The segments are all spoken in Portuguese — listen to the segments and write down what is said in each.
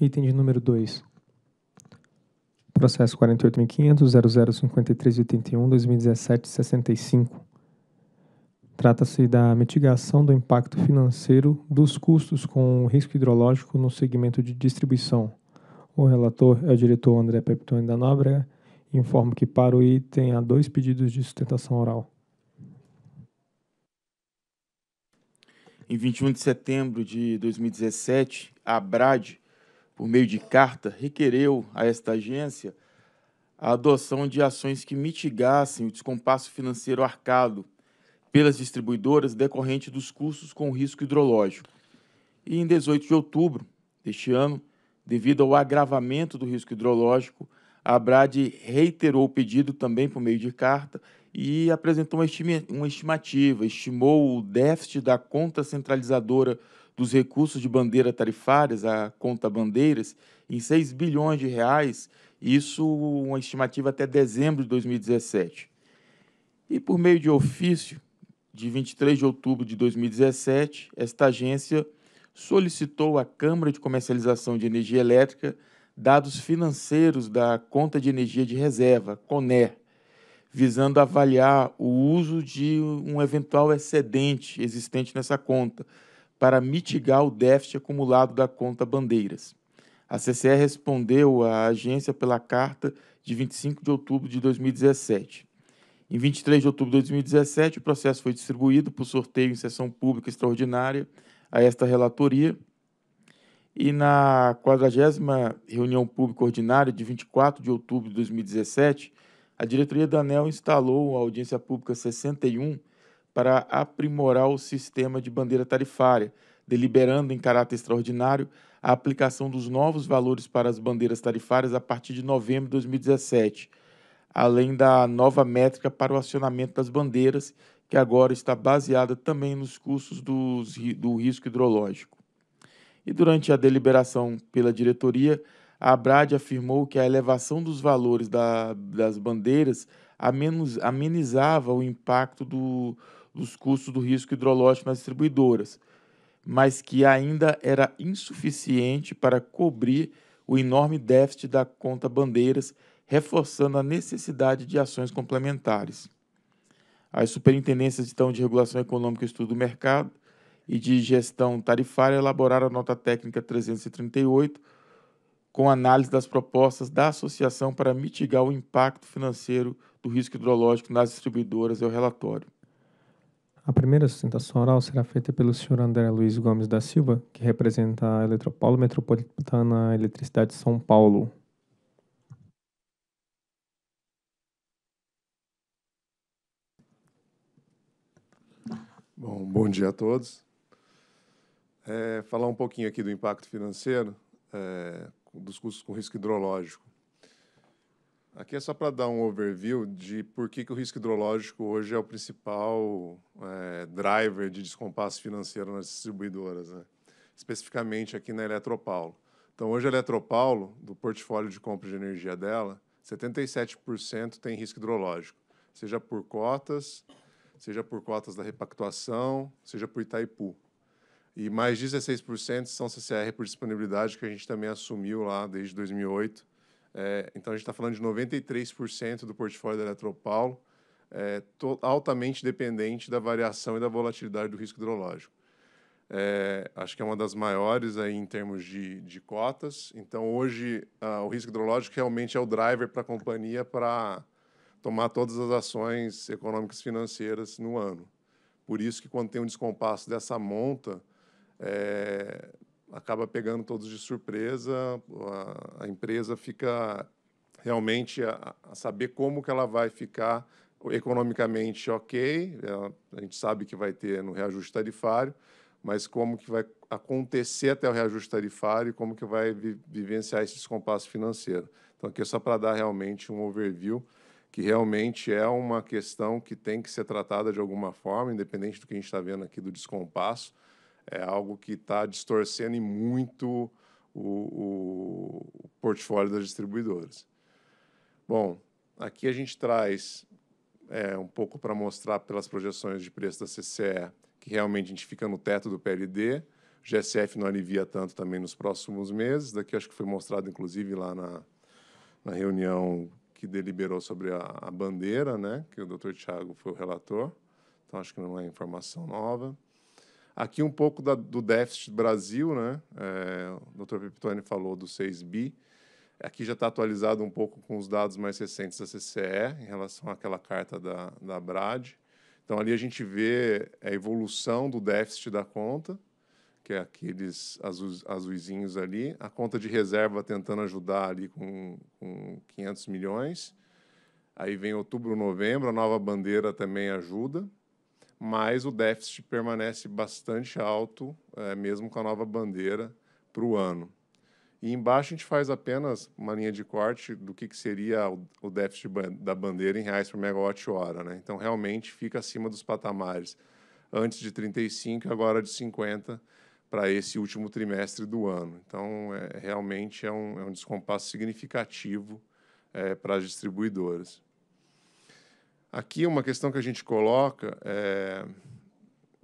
Item de número 2. Processo 48.500.0053.81.2017.65. Trata-se da mitigação do impacto financeiro dos custos com risco hidrológico no segmento de distribuição. O relator é o diretor André Peptoni da Nóbrega. Informo que para o item há dois pedidos de sustentação oral. Em 21 de setembro de 2017, a BRAD por meio de carta, requereu a esta agência a adoção de ações que mitigassem o descompasso financeiro arcado pelas distribuidoras decorrente dos custos com risco hidrológico. E em 18 de outubro deste ano, devido ao agravamento do risco hidrológico, a Abrad reiterou o pedido também por meio de carta e apresentou uma, uma estimativa, estimou o déficit da conta centralizadora dos recursos de bandeira tarifárias, a conta bandeiras, em 6 bilhões de reais, isso uma estimativa até dezembro de 2017. E por meio de ofício de 23 de outubro de 2017, esta agência solicitou à Câmara de Comercialização de Energia Elétrica dados financeiros da conta de energia de reserva, CONER, visando avaliar o uso de um eventual excedente existente nessa conta para mitigar o déficit acumulado da conta Bandeiras. A CCE respondeu à agência pela carta de 25 de outubro de 2017. Em 23 de outubro de 2017, o processo foi distribuído por sorteio em sessão pública extraordinária a esta relatoria. E na 40 reunião pública ordinária de 24 de outubro de 2017, a diretoria da ANEL instalou a audiência pública 61 para aprimorar o sistema de bandeira tarifária, deliberando em caráter extraordinário a aplicação dos novos valores para as bandeiras tarifárias a partir de novembro de 2017, além da nova métrica para o acionamento das bandeiras, que agora está baseada também nos custos dos, do risco hidrológico. E durante a deliberação pela diretoria, a Abrad afirmou que a elevação dos valores da, das bandeiras amenizava o impacto do, dos custos do risco hidrológico nas distribuidoras, mas que ainda era insuficiente para cobrir o enorme déficit da conta Bandeiras, reforçando a necessidade de ações complementares. As superintendências então, de Regulação Econômica e Estudo do Mercado e de Gestão Tarifária elaboraram a nota técnica 338 com análise das propostas da associação para mitigar o impacto financeiro do risco hidrológico nas distribuidoras, é o relatório. A primeira sustentação oral será feita pelo Sr. André Luiz Gomes da Silva, que representa a Eletropaulo Metropolitana Eletricidade de São Paulo. Bom, bom dia a todos. É, falar um pouquinho aqui do impacto financeiro é, dos custos com risco hidrológico. Aqui é só para dar um overview de por que, que o risco hidrológico hoje é o principal é, driver de descompasso financeiro nas distribuidoras, né? especificamente aqui na Eletropaulo. Então, hoje a Eletropaulo, do portfólio de compra de energia dela, 77% tem risco hidrológico, seja por cotas, seja por cotas da repactuação, seja por Itaipu. E mais 16% são CCR por disponibilidade, que a gente também assumiu lá desde 2008, é, então a gente está falando de 93% do portfólio da Eletropaulo é, altamente dependente da variação e da volatilidade do risco hidrológico. É, acho que é uma das maiores aí em termos de, de cotas. Então, hoje, ah, o risco hidrológico realmente é o driver para a companhia para tomar todas as ações econômicas e financeiras no ano. Por isso que quando tem um descompasso dessa monta, é, acaba pegando todos de surpresa, a, a empresa fica realmente a, a, saber como que ela vai ficar economicamente ok, é, a gente sabe que vai ter no reajuste tarifário, mas como que vai acontecer até o reajuste tarifário e como que vai vi, vivenciar esse descompasso financeiro. Então, aqui é só para dar realmente um overview, que realmente é uma questão que tem que ser tratada de alguma forma, independente do que a gente está vendo aqui do descompasso, é algo que está distorcendo e muito o, o, portfólio das distribuidoras. Bom, aqui a gente traz é, um pouco para mostrar pelas projeções de preço da CCE que realmente a gente fica no teto do PLD. O GSF não alivia tanto também nos próximos meses. Daqui acho que foi mostrado, inclusive, lá na, na reunião que deliberou sobre a, a bandeira, né? que o doutor Tiago foi o relator. Então, acho que não é informação nova. Aqui um pouco da, do déficit Brasil, né? É, o Dr. Pepitone falou do 6 bi. Aqui já está atualizado um pouco com os dados mais recentes da CCE, em relação àquela carta da, da BRAD. Então, ali a gente vê a evolução do déficit da conta, que é aqueles azuizinhos ali. A conta de reserva tentando ajudar ali com, com 500 milhões. Aí vem outubro, novembro, a nova bandeira também ajuda mas o déficit permanece bastante alto, é, mesmo com a nova bandeira, para o ano. E embaixo a gente faz apenas uma linha de corte do que, que seria o, o déficit da bandeira em reais por megawatt-hora. Né? Então, realmente fica acima dos patamares, antes de 35 e agora de 50 para esse último trimestre do ano. Então, é, realmente é um, é um descompasso significativo é, para as distribuidoras. Aqui uma questão que a gente coloca é,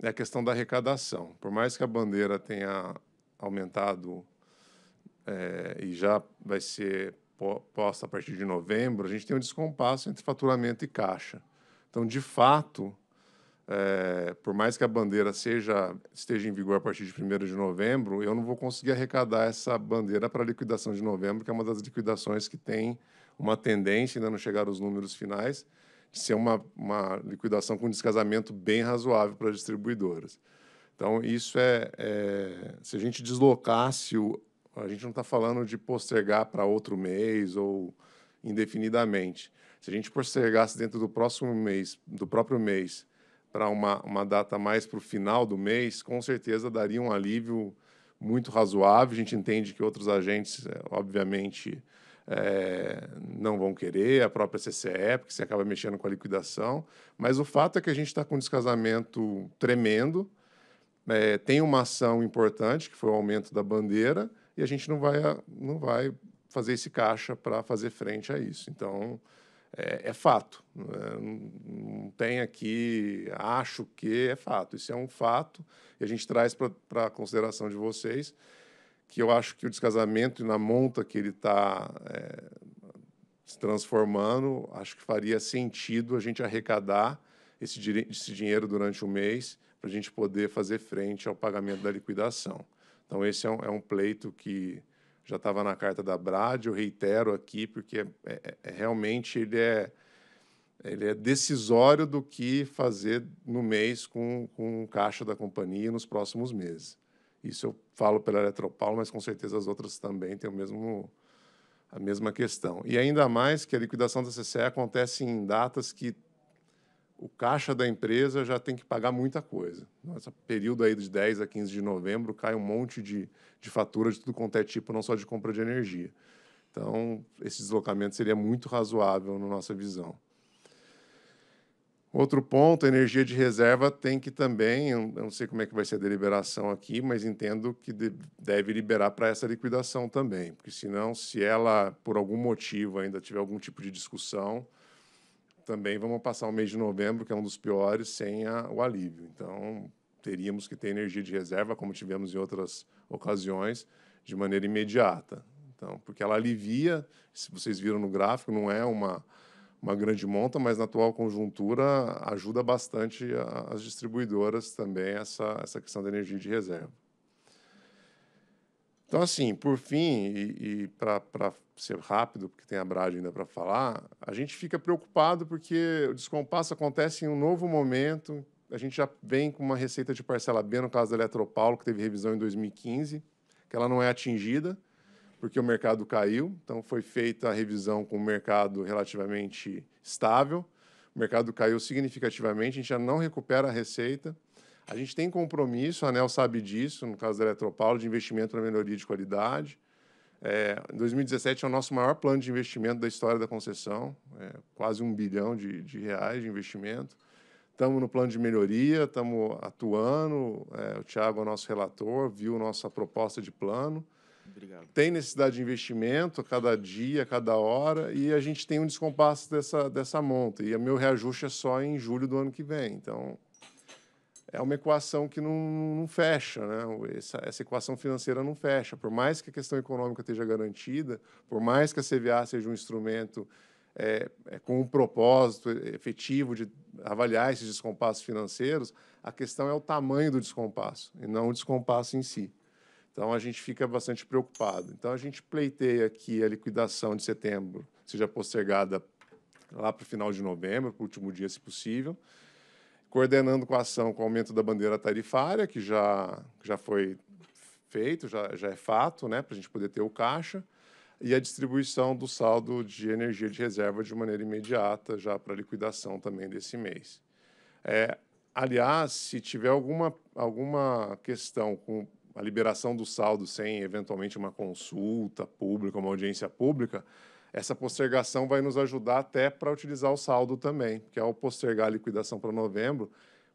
é a questão da arrecadação. Por mais que a bandeira tenha aumentado é, e já vai ser posta a partir de novembro, a gente tem um descompasso entre faturamento e caixa. Então, de fato, é, por mais que a bandeira seja esteja em vigor a partir de 1 de novembro, eu não vou conseguir arrecadar essa bandeira para a liquidação de novembro, que é uma das liquidações que tem uma tendência, ainda não chegaram os números finais, ser uma, uma liquidação com descasamento bem razoável para distribuidoras. Então, isso é, é se a gente deslocasse o, a gente não está falando de postergar para outro mês ou indefinidamente. Se a gente postergasse dentro do próximo mês, do próprio mês, para uma, uma data mais para o final do mês, com certeza daria um alívio muito razoável. A gente entende que outros agentes, é, obviamente, é, não vão querer, a própria CCE, porque você acaba mexendo com a liquidação. Mas o fato é que a gente está com um descasamento tremendo, é, tem uma ação importante, que foi o aumento da bandeira, e a gente não vai, não vai fazer esse caixa para fazer frente a isso. Então, é, é fato. Né? Não tem aqui, acho que é fato. Isso é um fato, e a gente traz para a consideração de vocês que eu acho que o descasamento e na monta que ele está é, se transformando, acho que faria sentido a gente arrecadar esse, esse dinheiro durante o um mês para a gente poder fazer frente ao pagamento da liquidação. Então, esse é um, é um pleito que já estava na carta da Brad, eu reitero aqui, porque é, é, é, realmente ele é, ele é decisório do que fazer no mês com, com caixa da companhia nos próximos meses. Isso eu falo pela Eletropaulo, mas com certeza as outras também têm o mesmo, a mesma questão. E ainda mais que a liquidação da CCE acontece em datas que o caixa da empresa já tem que pagar muita coisa. Nesse período aí de 10 a 15 de novembro cai um monte de, de fatura de tudo quanto é tipo, não só de compra de energia. Então, esse deslocamento seria muito razoável na nossa visão. Outro ponto, a energia de reserva tem que também, eu não sei como é que vai ser a deliberação aqui, mas entendo que deve liberar para essa liquidação também, porque senão, se ela, por algum motivo, ainda tiver algum tipo de discussão, também vamos passar o mês de novembro, que é um dos piores, sem a, o alívio. Então, teríamos que ter energia de reserva, como tivemos em outras ocasiões, de maneira imediata. Então, porque ela alivia, se vocês viram no gráfico, não é uma uma grande monta, mas na atual conjuntura ajuda bastante as distribuidoras também essa, essa questão da energia de reserva. Então, assim, por fim, e, e para ser rápido, porque tem a Brad ainda para falar, a gente fica preocupado porque o descompasso acontece em um novo momento. A gente já vem com uma receita de parcela B, no caso da Eletropaulo, que teve revisão em 2015, que ela não é atingida porque o mercado caiu, então foi feita a revisão com o mercado relativamente estável. O mercado caiu significativamente, a gente já não recupera a receita. A gente tem compromisso, a ANEL sabe disso, no caso da Eletropaulo, de investimento na melhoria de qualidade. É, 2017 é o nosso maior plano de investimento da história da concessão, é, quase um bilhão de, de reais de investimento. Estamos no plano de melhoria, estamos atuando. É, o Tiago é nosso relator, viu nossa proposta de plano. Obrigado. tem necessidade de investimento a cada dia, a cada hora, e a gente tem um descompasso dessa, dessa monta. E o meu reajuste é só em julho do ano que vem. Então, é uma equação que não, não fecha, né? Essa, essa, equação financeira não fecha. Por mais que a questão econômica esteja garantida, por mais que a CVA seja um instrumento é, é, com um propósito efetivo de avaliar esses descompassos financeiros, a questão é o tamanho do descompasso e não o descompasso em si. Então a gente fica bastante preocupado. Então a gente pleiteia que a liquidação de setembro seja postergada lá para o final de novembro, para o último dia, se possível, coordenando com a ação com o aumento da bandeira tarifária, que já, já foi feito, já, já é fato, né, para a gente poder ter o caixa, e a distribuição do saldo de energia de reserva de maneira imediata, já para liquidação também desse mês. É, aliás, se tiver alguma, alguma questão com a liberação do saldo sem eventualmente uma consulta pública, uma audiência pública, essa postergação vai nos ajudar até para utilizar o saldo também, porque ao postergar a liquidação para novembro,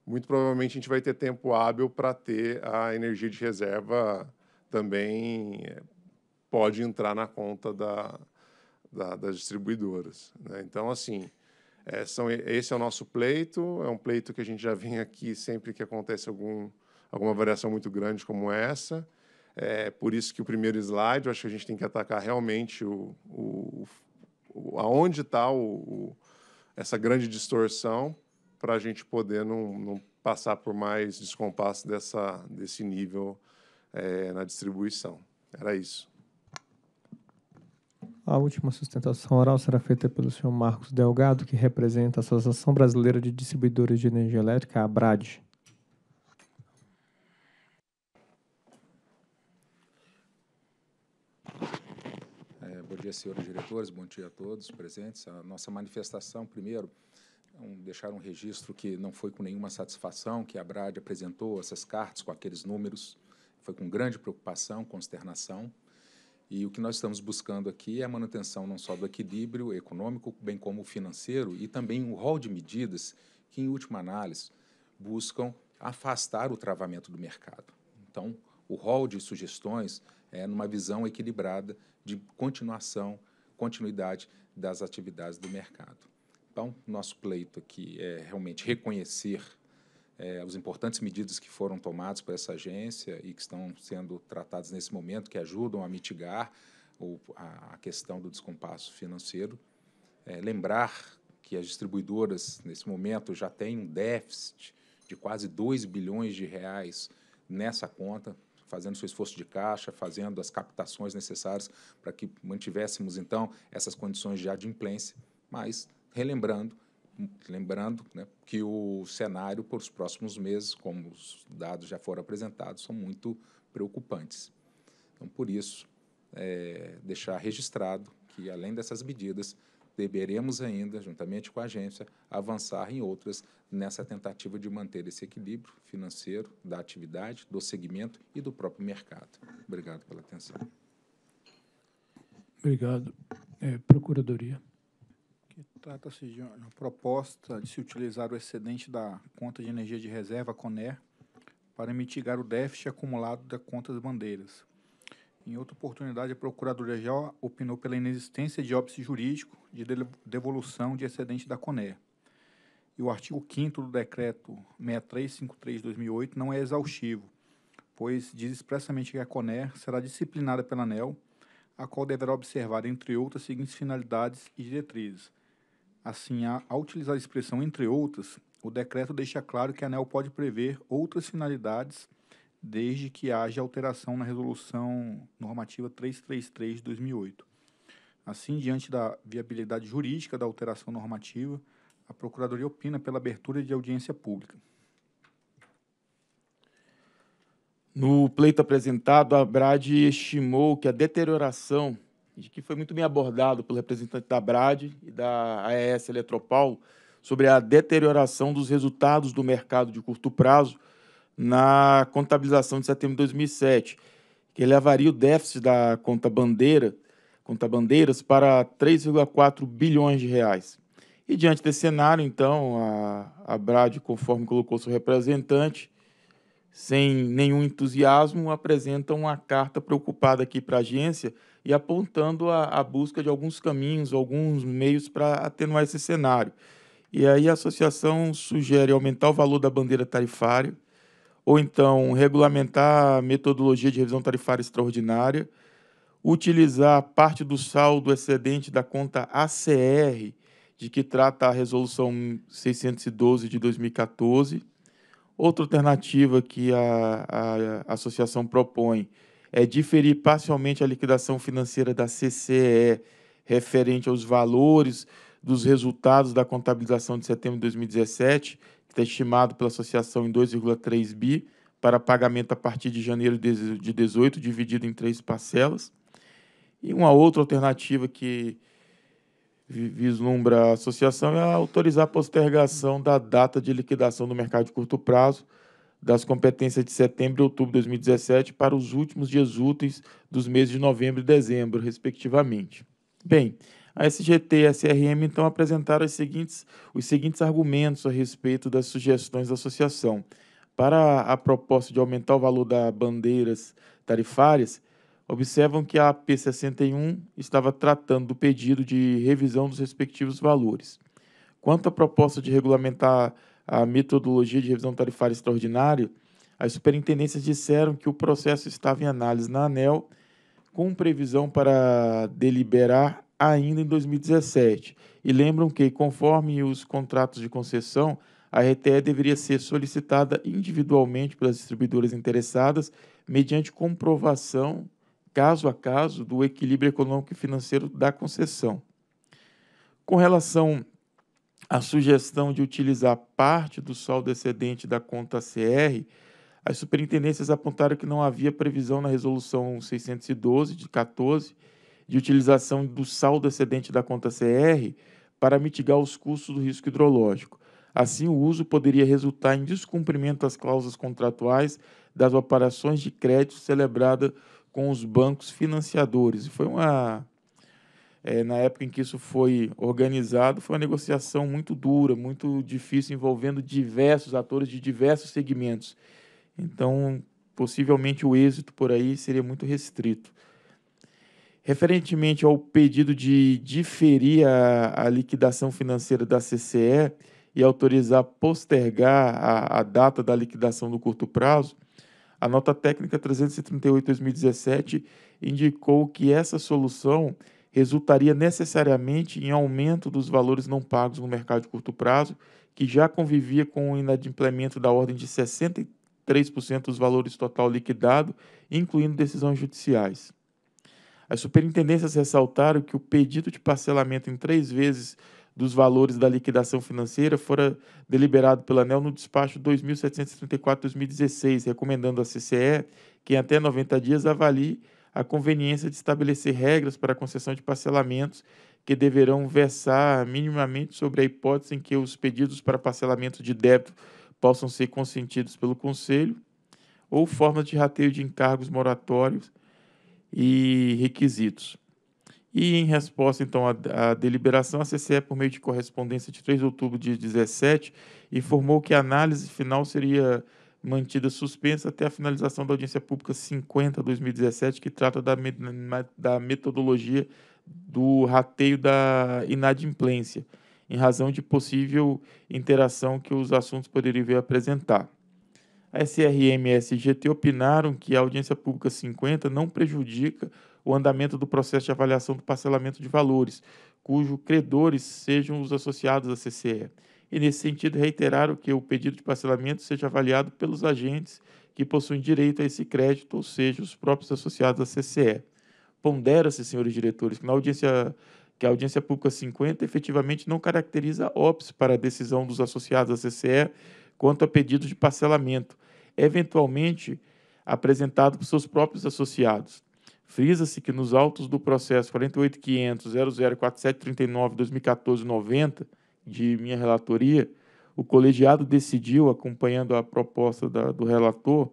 muito provavelmente a gente vai ter tempo hábil para ter a energia de reserva também eh, pode entrar na conta da, da, das distribuidoras. Né? Então, assim, é, são, esse é o nosso pleito, é um pleito que a gente já vem aqui sempre que acontece algum alguma variação muito grande como essa. É por isso que o primeiro slide, eu acho que a gente tem que atacar realmente o, o, o aonde está essa grande distorção para a gente poder não, não, passar por mais descompasso dessa, desse nível é, na distribuição. Era isso. A última sustentação oral será feita pelo senhor Marcos Delgado, que representa a Associação Brasileira de Distribuidores de Energia Elétrica, a ABRAD. dia, senhores diretores, bom dia a todos presentes. A nossa manifestação, primeiro, um, deixar um registro que não foi com nenhuma satisfação que a Brad apresentou essas cartas com aqueles números, foi com grande preocupação, consternação. E o que nós estamos buscando aqui é a manutenção não só do equilíbrio econômico, bem como financeiro, e também um rol de medidas que, em última análise, buscam afastar o travamento do mercado. Então, o rol de sugestões é numa visão equilibrada de continuação, continuidade das atividades do mercado. Então, nosso pleito aqui é realmente reconhecer é, eh, as importantes medidas que foram tomadas por essa agência e que estão sendo tratadas nesse momento, que ajudam a mitigar o, a, a, questão do descompasso financeiro. É, lembrar que as distribuidoras, nesse momento, já têm um déficit de quase 2 bilhões de reais nessa conta, fazendo seu esforço de caixa, fazendo as captações necessárias para que mantivéssemos, então, essas condições de adimplência, mas relembrando lembrando né, que o cenário para os próximos meses, como os dados já foram apresentados, são muito preocupantes. Então, por isso, é, deixar registrado que, além dessas medidas, deveremos ainda, juntamente com a agência, avançar em outras nessa tentativa de manter esse equilíbrio financeiro da atividade, do segmento e do próprio mercado. Obrigado pela atenção. Obrigado. É, Procuradoria. Trata-se de uma proposta de se utilizar o excedente da conta de energia de reserva, CONER, para mitigar o déficit acumulado da conta das bandeiras, em outra oportunidade, a Procuradoria já opinou pela inexistência de óbice jurídico de devolução de excedente da CONER. E o artigo 5 do Decreto 6353-2008 não é exaustivo, pois diz expressamente que a CONER será disciplinada pela ANEL, a qual deverá observar, entre outras, seguintes finalidades e diretrizes. Assim, ao utilizar a expressão entre outras, o decreto deixa claro que a ANEL pode prever outras finalidades desde que haja alteração na resolução normativa 333 de 2008. Assim, diante da viabilidade jurídica da alteração normativa, a Procuradoria opina pela abertura de audiência pública. No pleito apresentado, a Brad estimou que a deterioração, que foi muito bem abordado pelo representante da Brad e da AES Eletropaulo, sobre a deterioração dos resultados do mercado de curto prazo na contabilização de setembro de 2007, que elevaria o déficit da conta bandeira, conta bandeiras para 3,4 bilhões de reais. E diante desse cenário, então, a, a Brad, conforme colocou seu representante, sem nenhum entusiasmo, apresenta uma carta preocupada aqui para a agência e apontando a, a, busca de alguns caminhos, alguns meios para atenuar esse cenário. E aí a associação sugere aumentar o valor da bandeira tarifária, ou então regulamentar a metodologia de revisão tarifária extraordinária, utilizar parte do saldo excedente da conta ACR, de que trata a resolução 612 de 2014. Outra alternativa que a, a, a associação propõe é diferir parcialmente a liquidação financeira da CCE referente aos valores dos resultados da contabilização de setembro de 2017 está estimado pela associação em 2,3 bi para pagamento a partir de janeiro de 2018, dividido em três parcelas. E uma outra alternativa que vislumbra a associação é autorizar a postergação da data de liquidação do mercado de curto prazo das competências de setembro e outubro de 2017 para os últimos dias úteis dos meses de novembro e dezembro, respectivamente. Bem, a SGT e a CRM, então, apresentaram os seguintes, os seguintes argumentos a respeito das sugestões da associação. Para a proposta de aumentar o valor das bandeiras tarifárias, observam que a AP61 estava tratando do pedido de revisão dos respectivos valores. Quanto à proposta de regulamentar a metodologia de revisão tarifária extraordinária, as superintendências disseram que o processo estava em análise na ANEL, com previsão para deliberar ainda em 2017 e lembram que, conforme os contratos de concessão, a RTE deveria ser solicitada individualmente pelas distribuidoras interessadas, mediante comprovação, caso a caso, do equilíbrio econômico e financeiro da concessão. Com relação à sugestão de utilizar parte do saldo excedente da conta CR, as superintendências apontaram que não havia previsão na Resolução 612 de 14 de utilização do saldo excedente da conta CR para mitigar os custos do risco hidrológico. Assim, o uso poderia resultar em descumprimento das cláusulas contratuais das operações de crédito celebrada com os bancos financiadores. Foi uma. É, na época em que isso foi organizado, foi uma negociação muito dura, muito difícil, envolvendo diversos atores de diversos segmentos. Então, possivelmente o êxito por aí seria muito restrito. Referentemente ao pedido de diferir a, a liquidação financeira da CCE e autorizar postergar a, a data da liquidação no curto prazo, a nota técnica 338-2017 indicou que essa solução resultaria necessariamente em aumento dos valores não pagos no mercado de curto prazo, que já convivia com o inadimplemento da ordem de 63% dos valores total liquidado, incluindo decisões judiciais. As superintendências ressaltaram que o pedido de parcelamento em três vezes dos valores da liquidação financeira fora deliberado pela ANEL no despacho 2734-2016, recomendando à CCE que em até 90 dias avalie a conveniência de estabelecer regras para a concessão de parcelamentos que deverão versar minimamente sobre a hipótese em que os pedidos para parcelamento de débito possam ser consentidos pelo Conselho ou formas de rateio de encargos moratórios e requisitos. E em resposta, então, à, à, deliberação, a CCE, por meio de correspondência de 3 de outubro de 2017, informou que a análise final seria mantida suspensa até a finalização da audiência pública 50-2017, que trata da, da metodologia do rateio da inadimplência, em razão de possível interação que os assuntos poderiam vir apresentar a SRM e a SGT opinaram que a audiência pública 50 não prejudica o andamento do processo de avaliação do parcelamento de valores, cujos credores sejam os associados à CCE. E, nesse sentido, reiteraram que o pedido de parcelamento seja avaliado pelos agentes que possuem direito a esse crédito, ou seja, os próprios associados à CCE. Pondera-se, senhores diretores, que na audiência que a audiência pública 50 efetivamente não caracteriza óbice para a decisão dos associados à CCE quanto a pedido de parcelamento, eventualmente apresentado por seus próprios associados. Frisa-se que nos autos do processo 48.500.004739-2014-90, de minha relatoria, o colegiado decidiu, acompanhando a proposta da, do relator,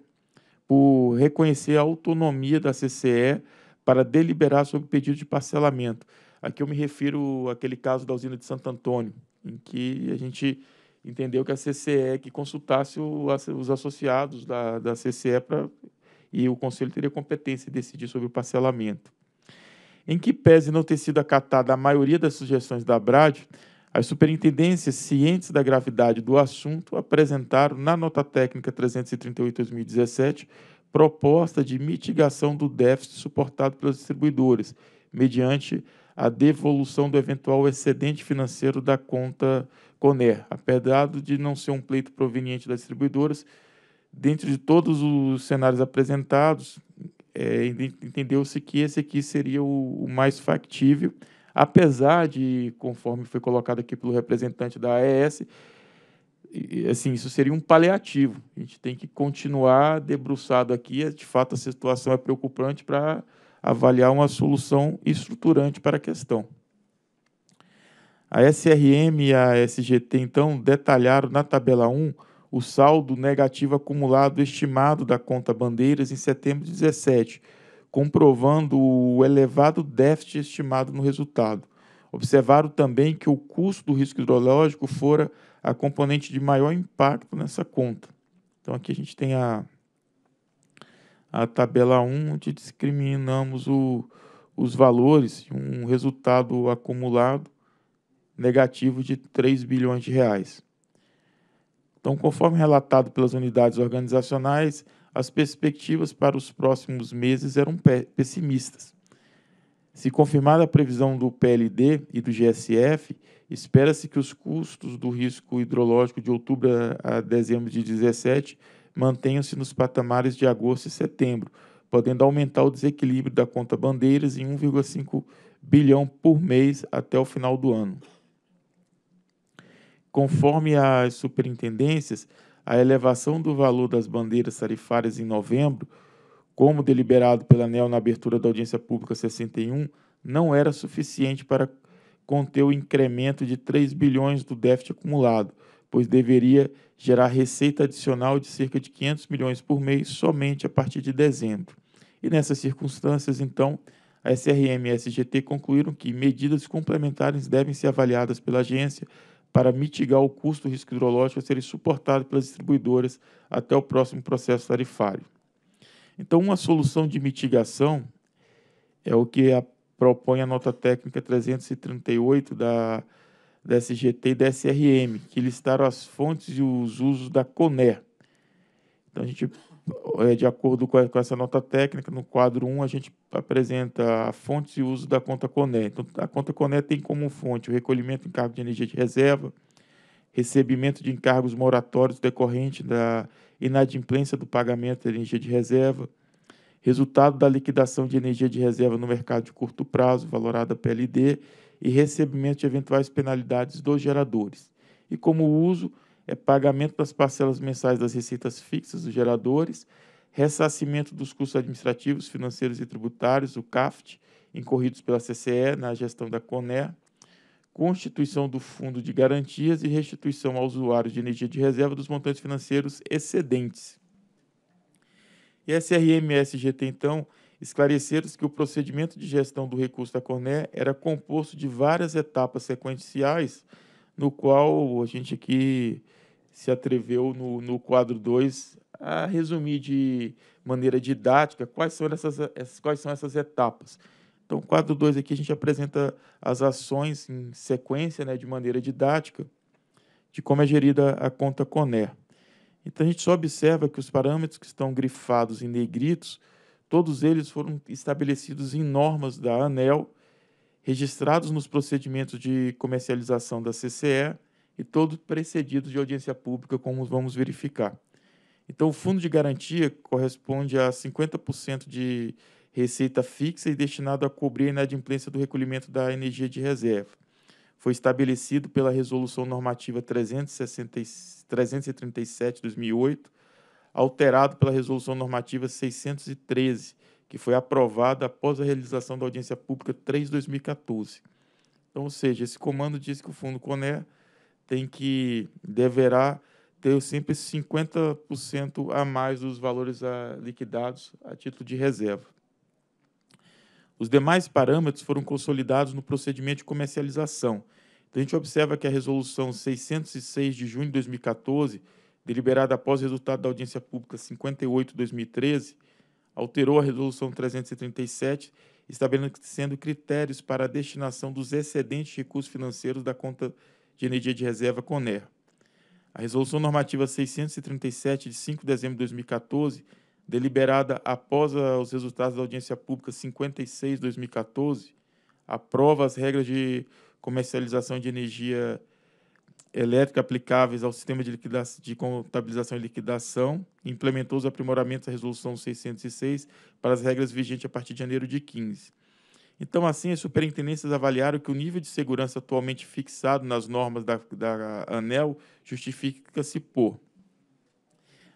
por reconhecer a autonomia da CCE para deliberar sobre pedido de parcelamento. Aqui eu me refiro àquele caso da usina de Santo Antônio, em que a gente entendeu que a CCE que consultasse o, os associados da, da CCE para e o conselho teria competência de decidir sobre o parcelamento. Em que pese não ter sido acatada a maioria das sugestões da Brad, as superintendências, cientes da gravidade do assunto, apresentaram na nota técnica 338/2017 proposta de mitigação do déficit suportado pelos distribuidores, mediante a devolução do eventual excedente financeiro da conta Coner, apesar de não ser um pleito proveniente das distribuidoras, dentro de todos os cenários apresentados, é, entendeu-se que esse aqui seria o, o, mais factível, apesar de, conforme foi colocado aqui pelo representante da AES, assim, isso seria um paliativo. A gente tem que continuar debruçado aqui. É, de fato, a situação é preocupante para avaliar uma solução estruturante para a questão. A SRM e a SGT, então, detalharam na tabela 1 o saldo negativo acumulado estimado da conta Bandeiras em setembro de 2017, comprovando o elevado déficit estimado no resultado. Observaram também que o custo do risco hidrológico fora a componente de maior impacto nessa conta. Então aqui a gente tem a, a tabela 1, onde discriminamos o, os valores, um resultado acumulado negativo de 3 bilhões de reais. Então, conforme relatado pelas unidades organizacionais, as perspectivas para os próximos meses eram pessimistas. Se confirmada a previsão do PLD e do GSF, espera-se que os custos do risco hidrológico de outubro a dezembro de 2017 mantenham-se nos patamares de agosto e setembro, podendo aumentar o desequilíbrio da conta bandeiras em 1,5 bilhão por mês até o final do ano. Conforme as superintendências, a elevação do valor das bandeiras tarifárias em novembro, como deliberado pela ANEL na abertura da audiência pública 61, não era suficiente para conter o incremento de 3 bilhões do déficit acumulado, pois deveria gerar receita adicional de cerca de 500 milhões por mês somente a partir de dezembro. E nessas circunstâncias, então, a SRM e a SGT concluíram que medidas complementares devem ser avaliadas pela agência para mitigar o custo do risco hidrológico a serem suportados pelas distribuidoras até o próximo processo tarifário. Então, uma solução de mitigação é o que a, propõe a nota técnica 338 da, da SGT e da SRM, que listaram as fontes e os usos da CONER. Então, a gente é, de acordo com, essa nota técnica, no quadro 1 a gente apresenta fontes e uso da conta Conet. Então, a conta Conet tem como fonte o recolhimento de encargo de energia de reserva, recebimento de encargos moratórios decorrente da inadimplência do pagamento de energia de reserva, resultado da liquidação de energia de reserva no mercado de curto prazo, valorada PLD, e recebimento de eventuais penalidades dos geradores. E como uso, é pagamento das parcelas mensais das receitas fixas dos geradores, ressarcimento dos custos administrativos, financeiros e tributários, o CAFT, incorridos pela CCE na gestão da CONER, constituição do fundo de garantias e restituição aos usuários de energia de reserva dos montantes financeiros excedentes. E a SRM e a SGT, então, esclareceram que o procedimento de gestão do recurso da CONE era composto de várias etapas sequenciais, no qual a gente aqui se atreveu no, no quadro 2 a resumir de maneira didática quais são essas, essas, quais são essas etapas. Então, quadro 2 aqui a gente apresenta as ações em sequência, né, de maneira didática, de como é gerida a conta Coner. Então, a gente só observa que os parâmetros que estão grifados em negritos, todos eles foram estabelecidos em normas da ANEL, registrados nos procedimentos de comercialização da CCE e todos precedidos de audiência pública, como vamos verificar. Então, o fundo de garantia corresponde a 50% de receita fixa e destinado a cobrir a inadimplência do recolhimento da energia de reserva. Foi estabelecido pela Resolução Normativa 337-2008, alterado pela Resolução Normativa 613, que foi aprovada após a realização da audiência pública 3-2014. Então, ou seja, esse comando diz que o Fundo Coner tem que deverá ter sempre 50% a mais dos valores a, ah, liquidados a título de reserva. Os demais parâmetros foram consolidados no procedimento de comercialização. Então, a gente observa que a resolução 606 de junho de 2014, deliberada após o resultado da audiência pública 58/2013, alterou a resolução 337, estabelecendo critérios para a destinação dos excedentes de recursos financeiros da conta de energia de reserva CONER. A Resolução Normativa 637, de 5 de dezembro de 2014, deliberada após os resultados da audiência pública 56-2014, aprova as regras de comercialização de energia elétrica aplicáveis ao sistema de, de contabilização e liquidação, implementou os aprimoramentos da Resolução 606 para as regras vigentes a partir de janeiro de 15. Então, assim, as superintendências avaliaram que o nível de segurança atualmente fixado nas normas da, da ANEL justifica-se por.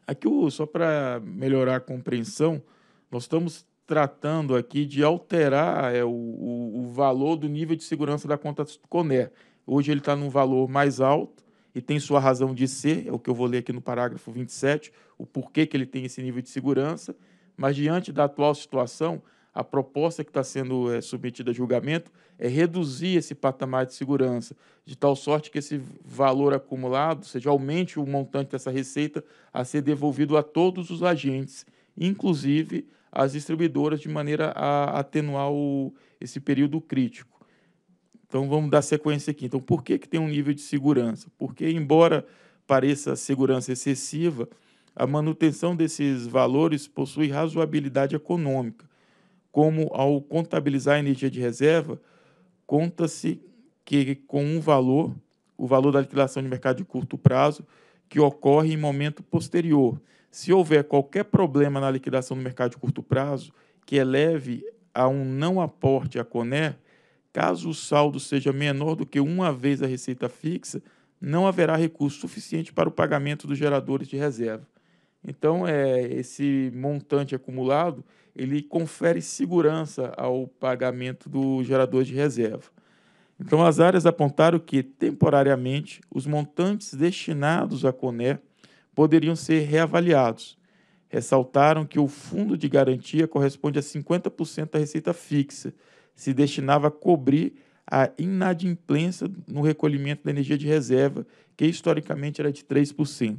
Aqui, só para melhorar a compreensão, nós estamos tratando aqui de alterar é, o, o, o valor do nível de segurança da conta Coner. Hoje ele está num valor mais alto e tem sua razão de ser, é o que eu vou ler aqui no parágrafo 27, o porquê que ele tem esse nível de segurança, mas diante da atual situação, a proposta que está sendo é, submetida a julgamento é reduzir esse patamar de segurança, de tal sorte que esse valor acumulado, ou seja, aumente o montante dessa receita a ser devolvido a todos os agentes, inclusive às distribuidoras, de maneira a atenuar o, esse período crítico. Então vamos dar sequência aqui. Então, por que, que tem um nível de segurança? Porque, embora pareça segurança excessiva, a manutenção desses valores possui razoabilidade econômica como ao contabilizar a energia de reserva, conta-se que com um valor, o valor da liquidação de mercado de curto prazo, que ocorre em momento posterior. Se houver qualquer problema na liquidação do mercado de curto prazo que eleve a um não aporte à CONER, caso o saldo seja menor do que uma vez a receita fixa, não haverá recurso suficiente para o pagamento dos geradores de reserva. Então, é, esse montante acumulado, ele confere segurança ao pagamento do gerador de reserva. Então, as áreas apontaram que, temporariamente, os montantes destinados à CONER poderiam ser reavaliados. Ressaltaram que o fundo de garantia corresponde a 50% da receita fixa, se destinava a cobrir a inadimplência no recolhimento da energia de reserva, que historicamente era de 3%.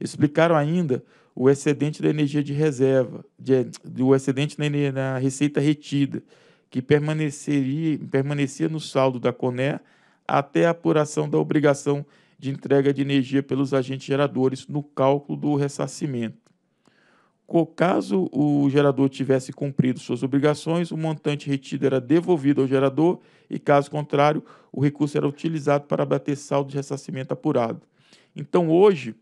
Explicaram ainda o excedente da energia de reserva, de, o excedente na, na receita retida, que permaneceria, permanecia no saldo da CONE até a apuração da obrigação de entrega de energia pelos agentes geradores no cálculo do ressarcimento. Caso o gerador tivesse cumprido suas obrigações, o montante retido era devolvido ao gerador e, caso contrário, o recurso era utilizado para abater saldo de ressarcimento apurado. Então, hoje,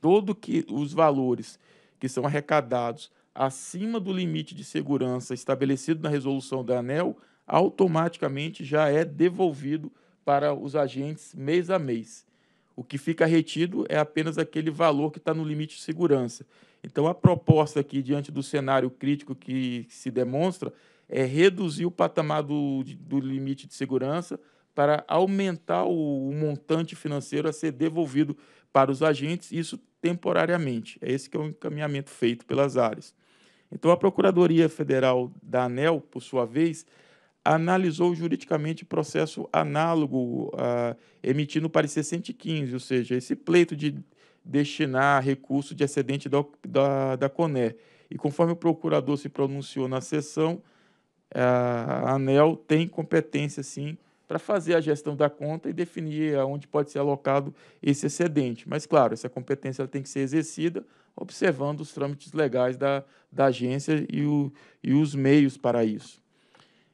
todo que os valores que são arrecadados acima do limite de segurança estabelecido na resolução da ANEL automaticamente já é devolvido para os agentes mês a mês. O que fica retido é apenas aquele valor que está no limite de segurança. Então, a proposta aqui, diante do cenário crítico que se demonstra, é reduzir o patamar do, do limite de segurança para aumentar o, o montante financeiro a ser devolvido para os agentes. Isso temporariamente. É esse que é o encaminhamento feito pelas áreas. Então, a Procuradoria Federal da ANEL, por sua vez, analisou juridicamente processo análogo, ah, emitindo parecer 115, ou seja, esse pleito de destinar recurso de excedente da, da, da CONE. E conforme o procurador se pronunciou na sessão, ah, a ANEL tem competência, sim, para fazer a gestão da conta e definir aonde pode ser alocado esse excedente. Mas, claro, essa competência tem que ser exercida observando os trâmites legais da, da agência e, o, e os meios para isso.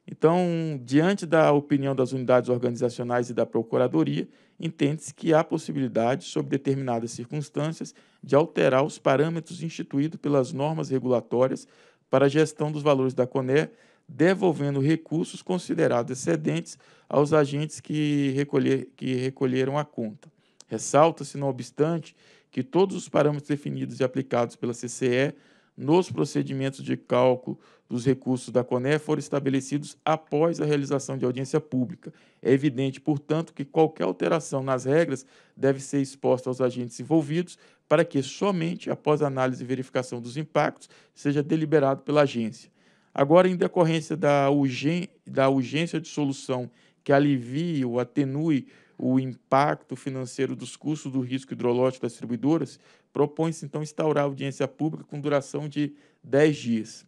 Então, diante da opinião das unidades organizacionais e da Procuradoria, entende-se que há possibilidade, sob determinadas circunstâncias, de alterar os parâmetros instituídos pelas normas regulatórias para a gestão dos valores da CONER devolvendo recursos considerados excedentes aos agentes que, recolher, que recolheram a conta. Ressalta-se, não obstante, que todos os parâmetros definidos e aplicados pela CCE nos procedimentos de cálculo dos recursos da CONE foram estabelecidos após a realização de audiência pública. É evidente, portanto, que qualquer alteração nas regras deve ser exposta aos agentes envolvidos para que somente após análise e verificação dos impactos seja deliberado pela agência. Agora, em decorrência da, urgen da urgência de solução que alivie ou atenue o impacto financeiro dos custos do risco hidrológico das distribuidoras, propõe-se então instaurar audiência pública com duração de 10 dias.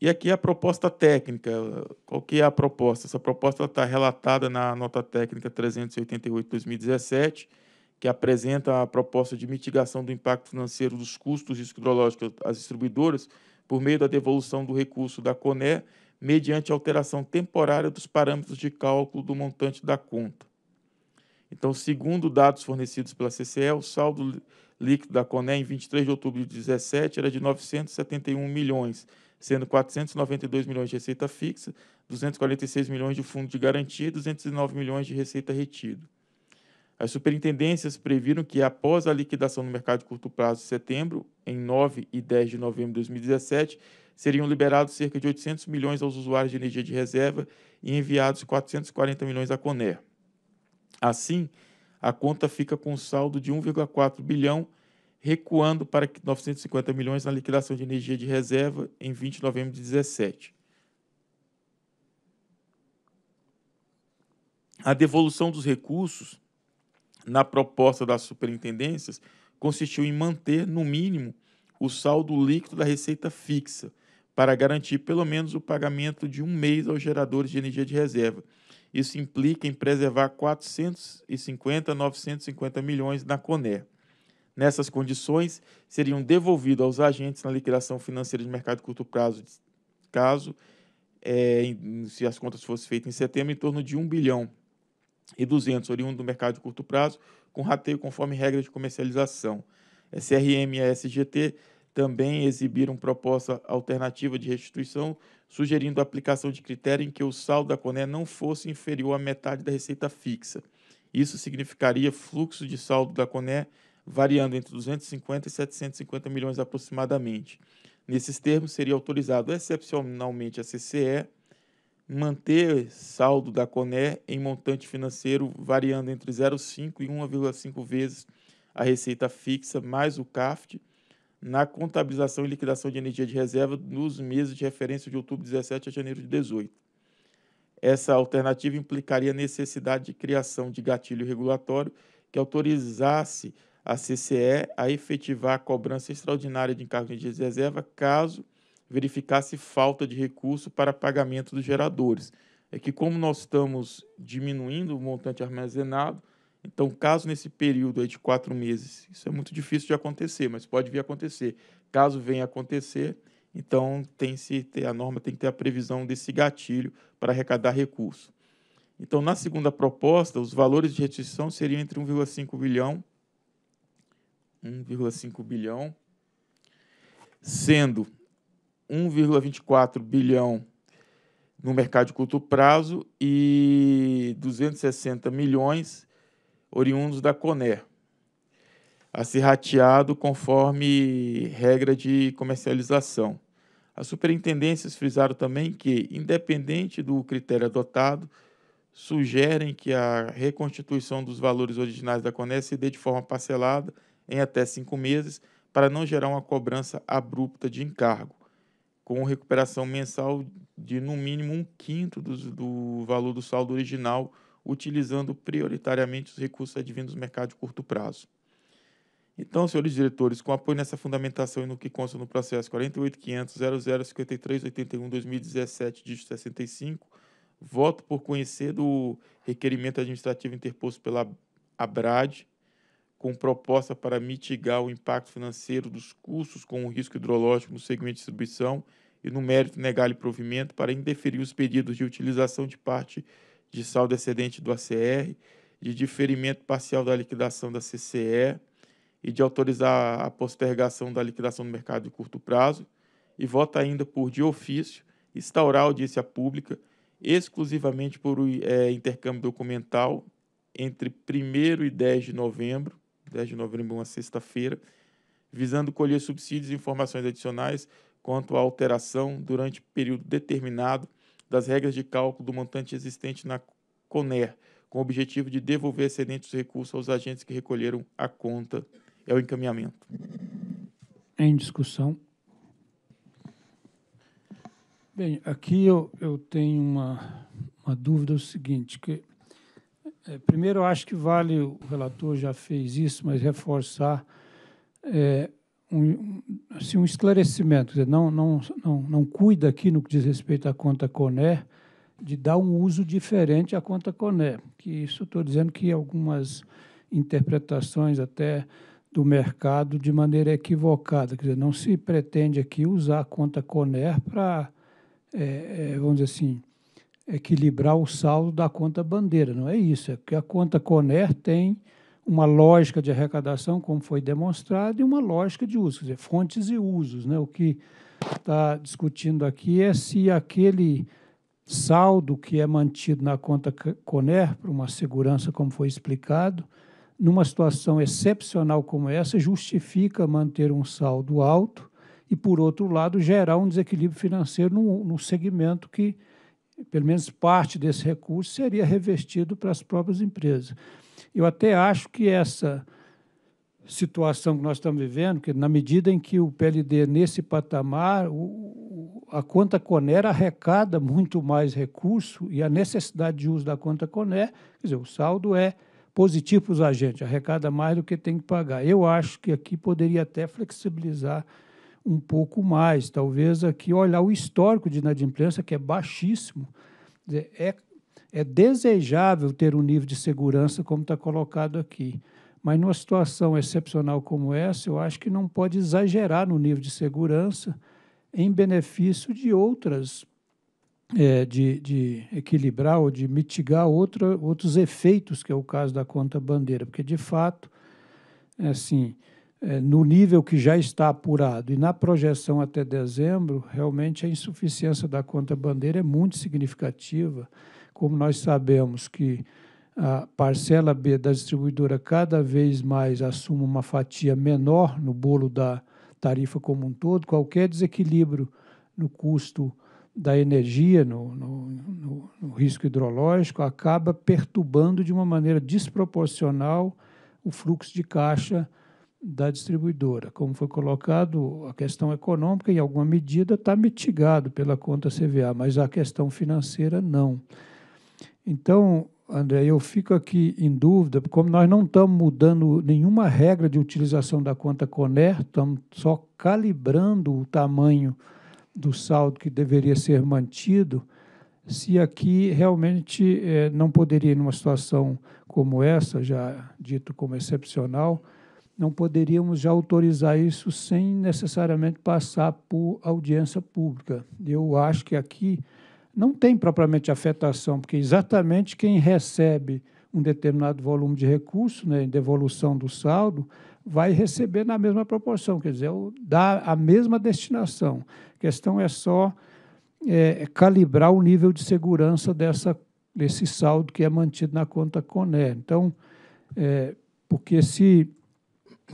E aqui a proposta técnica. Qual que é a proposta? Essa proposta está relatada na nota técnica 388-2017, que apresenta a proposta de mitigação do impacto financeiro dos custos do risco hidrológico às distribuidoras por meio da devolução do recurso da CONE, mediante alteração temporária dos parâmetros de cálculo do montante da conta. Então, segundo dados fornecidos pela CCE, o saldo líquido da CONE em 23 de outubro de 2017 era de 971 milhões, sendo 492 milhões de receita fixa, 246 milhões de fundo de garantia e 209 milhões de receita retido. As superintendências previram que, após a liquidação no mercado de curto prazo de setembro, em 9 e 10 de novembro de 2017, seriam liberados cerca de 800 milhões aos usuários de energia de reserva e enviados 440 milhões à Coner. Assim, a conta fica com um saldo de 1,4 bilhão, recuando para 950 milhões na liquidação de energia de reserva em 20 de novembro de 2017. A devolução dos recursos na proposta das superintendências consistiu em manter, no mínimo, o saldo líquido da receita fixa, para garantir pelo menos o pagamento de um mês aos geradores de energia de reserva. Isso implica em preservar 450 a 950 milhões na Coner. Nessas condições, seriam devolvidos aos agentes na liquidação financeira de mercado de curto prazo, caso, é, se as contas fossem feitas em setembro, em torno de 1 bilhão e 200, oriundo do mercado de curto prazo, com rateio conforme regra de comercialização. SRM e SGT também exibiram proposta alternativa de restituição, sugerindo a aplicação de critério em que o saldo da CONE não fosse inferior à metade da receita fixa. Isso significaria fluxo de saldo da CONE variando entre 250 e 750 milhões aproximadamente. Nesses termos, seria autorizado excepcionalmente a CCE manter saldo da Coné em montante financeiro variando entre 0,5 e 1,5 vezes a receita fixa mais o CAFT na contabilização e liquidação de energia de reserva nos meses de referência de outubro de 17 a janeiro de 18. Essa alternativa implicaria a necessidade de criação de gatilho regulatório que autorizasse a CCE a efetivar a cobrança extraordinária de encargo de energia de reserva caso verificasse falta de recurso para pagamento dos geradores. É que, como nós estamos diminuindo o montante armazenado, então, caso nesse período de quatro meses, isso é muito difícil de acontecer, mas pode vir a acontecer. Caso venha a acontecer, então tem se ter, a norma tem que ter a previsão desse gatilho para arrecadar recurso. Então, na segunda proposta, os valores de restrição seriam entre 1,5 bilhão 1,5 bilhão, sendo 1,24 bilhão no mercado de curto prazo e 260 milhões oriundos da Coner, a ser rateado conforme regra de comercialização. As superintendências frisaram também que, independente do critério adotado, sugerem que a reconstituição dos valores originais da Coner se dê de forma parcelada em até cinco meses, para não gerar uma cobrança abrupta de encargo com recuperação mensal de no mínimo um quinto do, do valor do saldo original, utilizando prioritariamente os recursos advindos do mercado de curto prazo. Então, senhores diretores, com apoio nessa fundamentação e no que consta no processo 48.500.0053.81.2017, dígito 65, voto por conhecer do requerimento administrativo interposto pela ABRAD, com proposta para mitigar o impacto financeiro dos custos com o risco hidrológico no segmento de distribuição e no mérito negar-lhe provimento para indeferir os pedidos de utilização de parte de saldo excedente do ACR, de diferimento parcial da liquidação da CCE e de autorizar a postergação da liquidação do mercado de curto prazo e vota ainda por de ofício instaurar audiência pública exclusivamente por é, intercâmbio documental entre 1 e 10 de novembro 10 de novembro, uma sexta-feira, visando colher subsídios e informações adicionais quanto à alteração durante período determinado das regras de cálculo do montante existente na CONER, com o objetivo de devolver excedentes recursos aos agentes que recolheram a conta. É o encaminhamento. Em discussão. Bem, aqui eu, eu tenho uma, uma dúvida, é o seguinte, que é, primeiro, eu acho que vale, o relator já fez isso, mas reforçar é, um, assim, um esclarecimento. Dizer, não, não, não, não cuida aqui, no que diz respeito à conta Coné, de dar um uso diferente à conta Coné. Que isso estou dizendo que algumas interpretações até do mercado de maneira equivocada. Quer dizer, não se pretende aqui usar a conta Coner para, é, é, vamos dizer assim, equilibrar o saldo da conta bandeira. Não é isso, é que a conta Coner tem uma lógica de arrecadação, como foi demonstrado, e uma lógica de uso, quer dizer, fontes e usos. Né? O que está discutindo aqui é se aquele saldo que é mantido na conta Coner, para uma segurança, como foi explicado, numa situação excepcional como essa, justifica manter um saldo alto e, por outro lado, gerar um desequilíbrio financeiro no, no segmento que pelo menos parte desse recurso seria revestido para as próprias empresas. Eu até acho que essa situação que nós estamos vivendo, que na medida em que o PLD nesse patamar, o, a conta Coner arrecada muito mais recurso e a necessidade de uso da conta Coner, quer dizer, o saldo é positivo para os agentes, arrecada mais do que tem que pagar. Eu acho que aqui poderia até flexibilizar um pouco mais. Talvez aqui olhar o histórico de inadimplência, que é baixíssimo. é, é desejável ter um nível de segurança como está colocado aqui. Mas numa situação excepcional como essa, eu acho que não pode exagerar no nível de segurança em benefício de outras, é, de, de, equilibrar ou de mitigar outra, outros efeitos, que é o caso da conta bandeira, porque de fato, é assim, é, no nível que já está apurado e na projeção até dezembro, realmente a insuficiência da conta bandeira é muito significativa. Como nós sabemos que a parcela B da distribuidora cada vez mais assume uma fatia menor no bolo da tarifa como um todo, qualquer desequilíbrio no custo da energia, no, no, no, no risco hidrológico, acaba perturbando de uma maneira desproporcional o fluxo de caixa da distribuidora. Como foi colocado, a questão econômica, em alguma medida, está mitigado pela conta CVA, mas a questão financeira não. Então, André, eu fico aqui em dúvida, como nós não estamos mudando nenhuma regra de utilização da conta Coner, estamos só calibrando o tamanho do saldo que deveria ser mantido, se aqui realmente eh, não poderia, numa situação como essa, já dito como excepcional, não poderíamos já autorizar isso sem necessariamente passar por audiência pública. Eu acho que aqui não tem propriamente afetação, porque exatamente quem recebe um determinado volume de recurso, né, em devolução do saldo, vai receber na mesma proporção, quer dizer, é dá a mesma destinação. A questão é só é, calibrar o nível de segurança dessa, desse saldo que é mantido na conta Coné. Então, é, porque se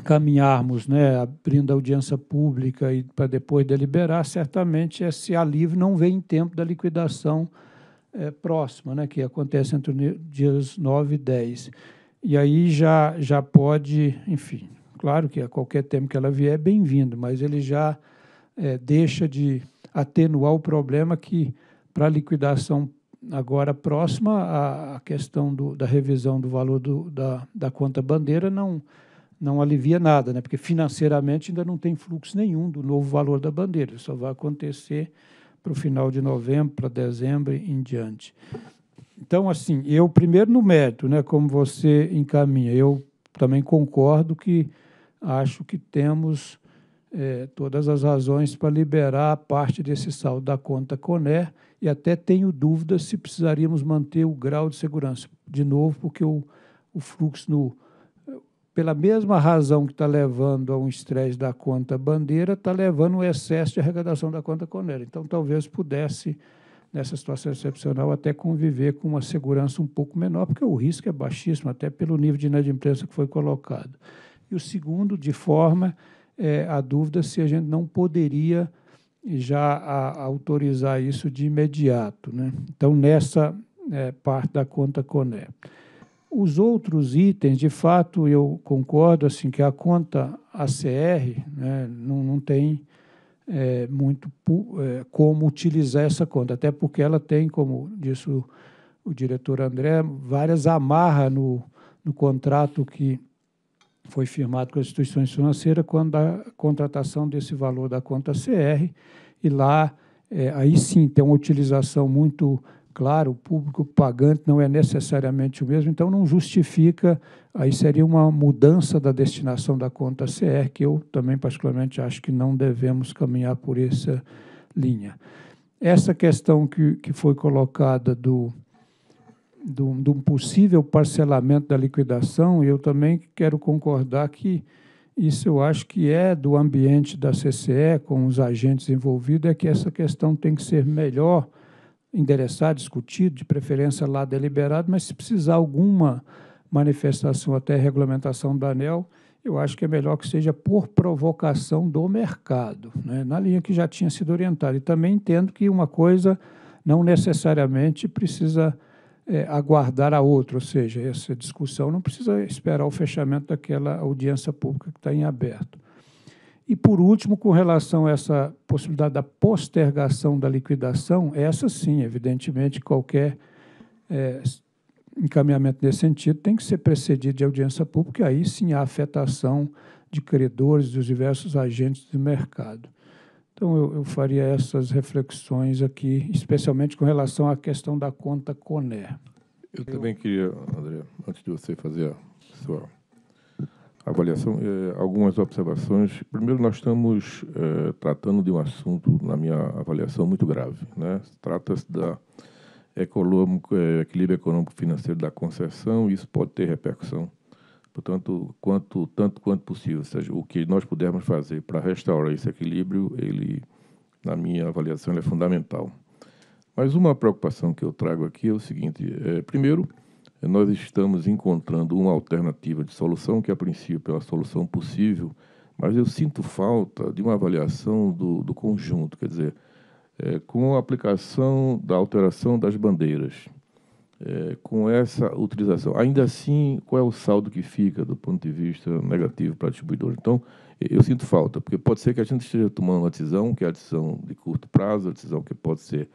caminharmos, né, abrindo a audiência pública e para depois deliberar, certamente esse alívio não vem em tempo da liquidação é, próxima, né, que acontece entre dias 9 e 10. E aí já, já pode, enfim, claro que a qualquer tempo que ela vier é bem-vindo, mas ele já é, deixa de atenuar o problema que, para a liquidação agora próxima, a, a questão do, da revisão do valor do, da, da conta bandeira não não alivia nada, né? porque financeiramente ainda não tem fluxo nenhum do novo valor da bandeira, isso só vai acontecer para o final de novembro, para dezembro e em diante. Então, assim, eu primeiro no mérito, né, como você encaminha, eu também concordo que acho que temos é, todas as razões para liberar parte desse saldo da conta Coner e até tenho dúvidas se precisaríamos manter o grau de segurança. De novo, porque o, o fluxo no, pela mesma razão que está levando a um estresse da conta bandeira, está levando um excesso de arrecadação da conta conera. Então, talvez pudesse, nessa situação excepcional, até conviver com uma segurança um pouco menor, porque o risco é baixíssimo, até pelo nível de inadimplência que foi colocado. E o segundo, de forma, é, a dúvida se a gente não poderia já a, autorizar isso de imediato. Né? Então, nessa é, parte da conta Coné. Os outros itens, de fato, eu concordo assim que a conta ACR né, não, não tem é, muito é, como utilizar essa conta, até porque ela tem, como disse o, o diretor André, várias amarras no, no contrato que foi firmado com as instituições financeiras quando a contratação desse valor da conta CR, e lá, é, aí sim, tem uma utilização muito Claro, o público pagante não é necessariamente o mesmo, então não justifica. Aí seria uma mudança da destinação da conta CR, que eu também, particularmente, acho que não devemos caminhar por essa linha. Essa questão que, que foi colocada do, do, do possível parcelamento da liquidação, eu também quero concordar que isso eu acho que é do ambiente da CCE, com os agentes envolvidos, é que essa questão tem que ser melhor endereçar, discutido, de preferência lá deliberado, mas se precisar alguma manifestação até regulamentação da ANEL, eu acho que é melhor que seja por provocação do mercado, né? na linha que já tinha sido orientada. E também entendo que uma coisa não necessariamente precisa é, aguardar a outra, ou seja, essa discussão não precisa esperar o fechamento daquela audiência pública que está em aberto. E, por último, com relação a essa possibilidade da postergação da liquidação, essa sim, evidentemente, qualquer é, encaminhamento nesse sentido tem que ser precedido de audiência pública, aí sim há afetação de credores, dos diversos agentes do mercado. Então, eu, eu faria essas reflexões aqui, especialmente com relação à questão da conta Coner. Eu também queria, André, antes de você fazer a sua avaliação, eh, algumas observações. Primeiro, nós estamos eh, tratando de um assunto, na minha avaliação, muito grave. Né? Trata-se da econômico, eh, equilíbrio econômico-financeiro da concessão e isso pode ter repercussão, portanto, quanto, tanto quanto possível. Ou seja, o que nós pudermos fazer para restaurar esse equilíbrio, ele, na minha avaliação, é fundamental. Mas uma preocupação que eu trago aqui é o seguinte: primeiro, nós estamos encontrando uma alternativa de solução, que a princípio é a solução possível, mas eu sinto falta de uma avaliação do, do conjunto, quer dizer, é, com a aplicação da alteração das bandeiras, é, com essa utilização. Ainda assim, qual é o saldo que fica do ponto de vista negativo para o distribuidor? Então, eu sinto falta, porque pode ser que a gente esteja tomando uma decisão, que é a decisão de curto prazo, a decisão que pode ser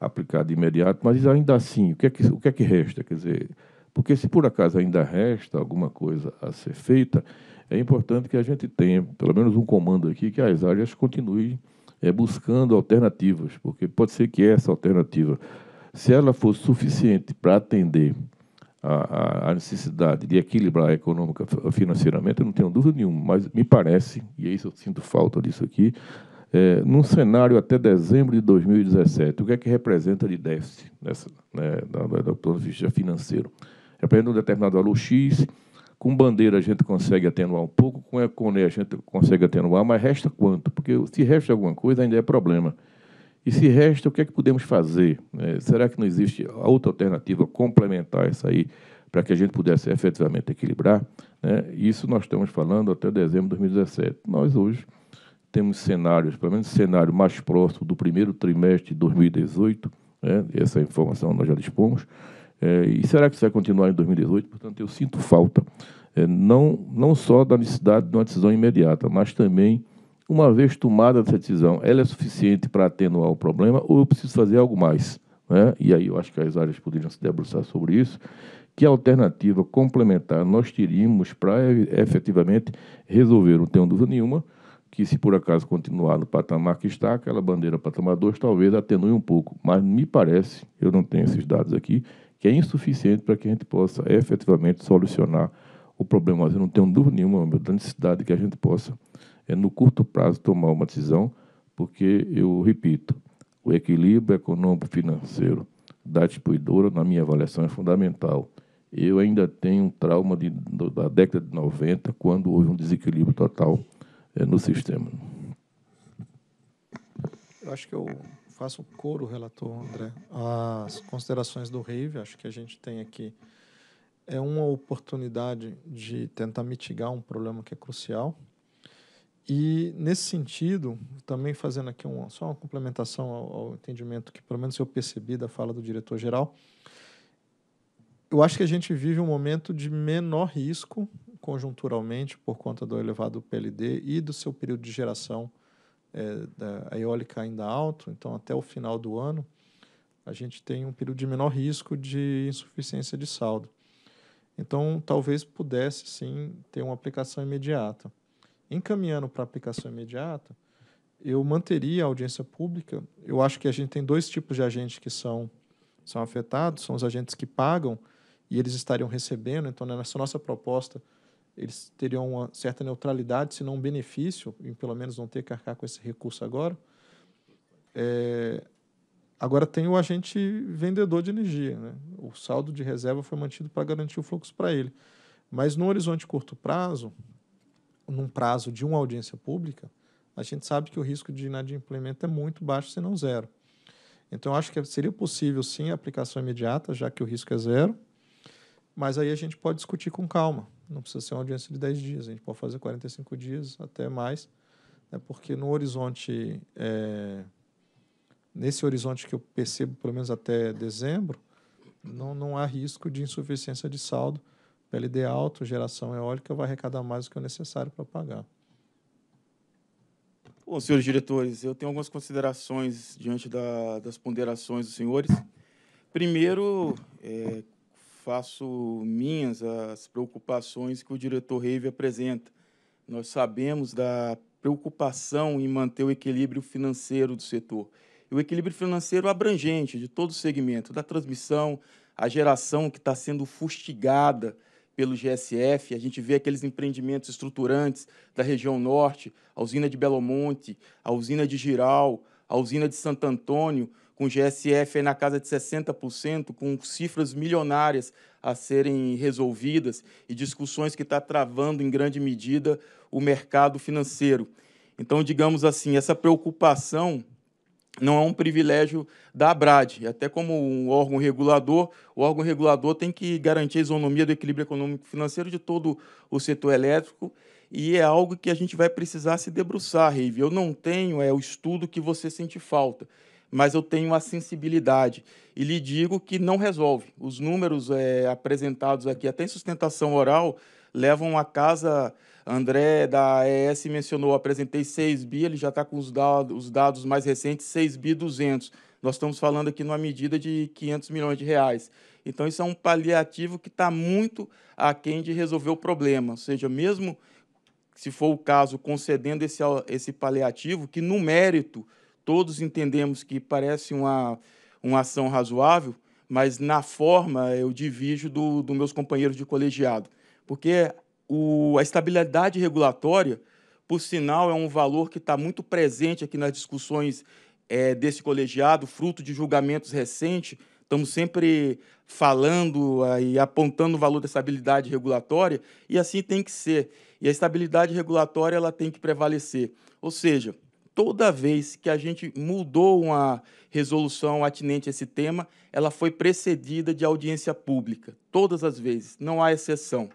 aplicar de imediato, mas ainda assim, o que é que, o que, é que resta? Quer dizer, porque se por acaso ainda resta alguma coisa a ser feita, é importante que a gente tenha, pelo menos um comando aqui, que as áreas continuem é, buscando alternativas, porque pode ser que essa alternativa, se ela for suficiente para atender a, a, necessidade de equilibrar econômica financeiramente, eu não tenho dúvida nenhuma, mas me parece, e é isso eu sinto falta disso aqui, é, num cenário até dezembro de 2017, o que é que representa de déficit nessa, né, do ponto de vista financeiro? Representa um determinado valor X, com bandeira a gente consegue atenuar um pouco, com econê a gente consegue atenuar, mas resta quanto? Porque se resta alguma coisa, ainda é problema. E se resta, o que é que podemos fazer? É, será que não existe outra alternativa complementar essa aí para que a gente pudesse efetivamente equilibrar? Né? isso nós estamos falando até dezembro de 2017. Nós hoje temos cenários, pelo menos cenário mais próximo do primeiro trimestre de 2018, né? essa informação nós já dispomos, é, e será que isso vai continuar em 2018? Portanto, eu sinto falta, é, não, não só da necessidade de uma decisão imediata, mas também, uma vez tomada essa decisão, ela é suficiente para atenuar o problema ou eu preciso fazer algo mais? Né? E aí eu acho que as áreas poderiam se debruçar sobre isso. Que alternativa complementar nós teríamos para efetivamente resolver, não tenho dúvida nenhuma, que se por acaso continuar no patamar que está, aquela bandeira patamar 2 talvez atenue um pouco, mas me parece, eu não tenho esses dados aqui, que é insuficiente para que a gente possa efetivamente solucionar o problema. Mas eu não tenho dúvida nenhuma da necessidade que a gente possa, é, no curto prazo, tomar uma decisão, porque, eu repito, o equilíbrio econômico-financeiro da distribuidora, na minha avaliação, é fundamental. Eu ainda tenho um trauma de, da década de 90, quando houve um desequilíbrio total é no sistema. Eu acho que eu faço coro, relator André. As considerações do Rave, acho que a gente tem aqui, é uma oportunidade de tentar mitigar um problema que é crucial. E, nesse sentido, também fazendo aqui uma, só uma complementação ao, ao entendimento que, pelo menos, eu percebi da fala do diretor-geral, eu acho que a gente vive um momento de menor risco conjunturalmente por conta do elevado PLD e do seu período de geração é, da, eólica ainda alto, então até o final do ano, a gente tem um período de menor risco de insuficiência de saldo. Então, talvez pudesse sim ter uma aplicação imediata. Encaminhando para aplicação imediata, eu manteria a audiência pública. Eu acho que a gente tem dois tipos de agentes que são, são afetados: são os agentes que pagam e eles estariam recebendo. Então, nessa nossa proposta, eles teriam uma certa neutralidade, se não um benefício, e pelo menos não ter que arcar com esse recurso agora. É, agora tem o agente vendedor de energia. Né? O saldo de reserva foi mantido para garantir o fluxo para ele. Mas no horizonte curto prazo, num prazo de uma audiência pública, a gente sabe que o risco de inadimplemento é muito baixo, se não zero. Então, acho que seria possível, sim, a aplicação imediata, já que o risco é zero, mas aí a gente pode discutir com calma não precisa ser uma audiência de 10 dias, a gente pode fazer 45 dias, até mais, né? porque no horizonte, é, nesse horizonte que eu percebo, pelo menos até dezembro, não, não há risco de insuficiência de saldo. PLD alto, geração eólica, vai arrecadar mais do que é necessário para pagar. Bom, senhores diretores, eu tenho algumas considerações diante da, das ponderações dos senhores. Primeiro, é, faço minhas as preocupações que o diretor Reive apresenta. Nós sabemos da preocupação em manter o equilíbrio financeiro do setor. E o equilíbrio financeiro abrangente de todo o segmento, da transmissão, a geração que está sendo fustigada pelo GSF, a gente vê aqueles empreendimentos estruturantes da região norte, a usina de Belo Monte, a usina de Giral, a usina de Santo Antônio, com GSF na casa de 60%, com cifras milionárias a serem resolvidas e discussões que está travando em grande medida o mercado financeiro. Então, digamos assim, essa preocupação não é um privilégio da ABRAD. Até como um órgão regulador, o órgão regulador tem que garantir a isonomia do equilíbrio econômico financeiro de todo o setor elétrico e é algo que a gente vai precisar se debruçar, Rive. Eu não tenho é o estudo que você sente falta, mas eu tenho a sensibilidade e lhe digo que não resolve. Os números é, apresentados aqui, até em sustentação oral, levam a casa. André da AES mencionou, apresentei 6 bi, ele já está com os dados, os dados mais recentes, 6 bi 200. Nós estamos falando aqui numa medida de 500 milhões de reais. Então, isso é um paliativo que está muito aquém de resolver o problema. Ou seja, mesmo se for o caso, concedendo esse, esse paliativo, que no mérito todos entendemos que parece uma, uma ação razoável, mas na forma eu divido dos do meus companheiros de colegiado. Porque o, a estabilidade regulatória, por sinal, é um valor que está muito presente aqui nas discussões é, desse colegiado, fruto de julgamentos recentes Estamos sempre falando ah, e apontando o valor dessa habilidade regulatória e assim tem que ser. E a estabilidade regulatória ela tem que prevalecer. Ou seja, toda vez que a gente mudou uma resolução atinente a esse tema, ela foi precedida de audiência pública. Todas as vezes, não há exceção.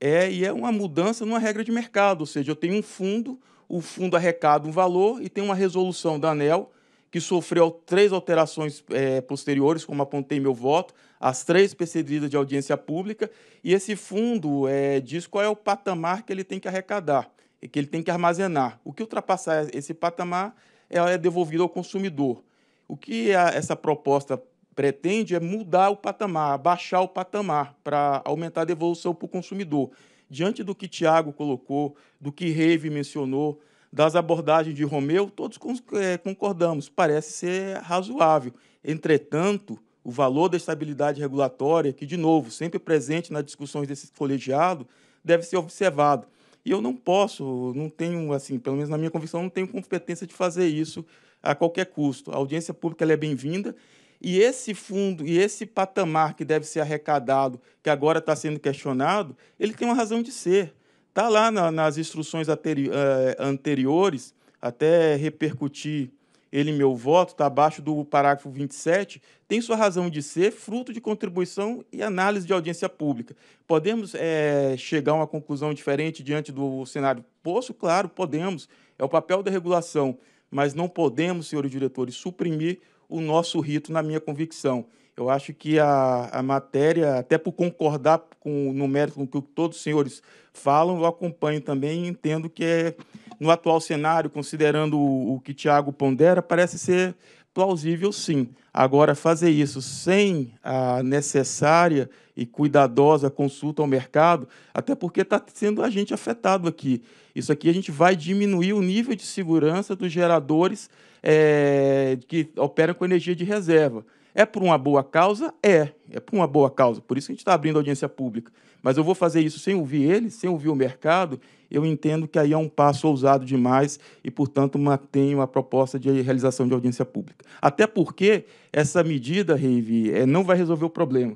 É, e é uma mudança numa regra de mercado, ou seja, eu tenho um fundo, o fundo arrecada um valor e tem uma resolução da ANEL que sofreu três alterações é, posteriores, como apontei meu voto, as três precedidas de audiência pública, e esse fundo é, diz qual é o patamar que ele tem que arrecadar, que ele tem que armazenar. O que ultrapassar esse patamar é devolvido ao consumidor. O que a, essa proposta pretende é mudar o patamar, baixar o patamar para aumentar a devolução para o consumidor. Diante do que Tiago colocou, do que Reive mencionou, das abordagens de Romeu, todos é, concordamos, parece ser razoável. Entretanto, o valor da estabilidade regulatória, que, de novo, sempre presente nas discussões desse colegiado, deve ser observado. E eu não posso, não tenho, assim, pelo menos na minha convicção, não tenho competência de fazer isso a qualquer custo. A audiência pública é bem-vinda e esse fundo e esse patamar que deve ser arrecadado, que agora está sendo questionado, ele tem uma razão de ser. Está lá na, nas instruções anteri eh, anteriores, até repercutir ele meu voto, está abaixo do parágrafo 27, tem sua razão de ser fruto de contribuição e análise de audiência pública. Podemos é, chegar a uma conclusão diferente diante do cenário posto? Claro, podemos. É o papel da regulação, mas não podemos, senhores diretores, suprimir o nosso rito, na minha convicção. Eu acho que a, a matéria, até por concordar com, no mérito com o que todos os senhores falam, eu acompanho também e entendo que, é, no atual cenário, considerando o, o que Tiago pondera, parece ser plausível, sim. Agora, fazer isso sem a necessária e cuidadosa consulta ao mercado, até porque está sendo a gente afetado aqui. Isso aqui a gente vai diminuir o nível de segurança dos geradores é, que operam com energia de reserva. É por uma boa causa? É, é por uma boa causa. Por isso que a gente está abrindo audiência pública. Mas eu vou fazer isso sem ouvir ele, sem ouvir o mercado. Eu entendo que aí é um passo ousado demais e, portanto, mantenho a proposta de realização de audiência pública. Até porque essa medida, Reivi, é, não vai resolver o problema.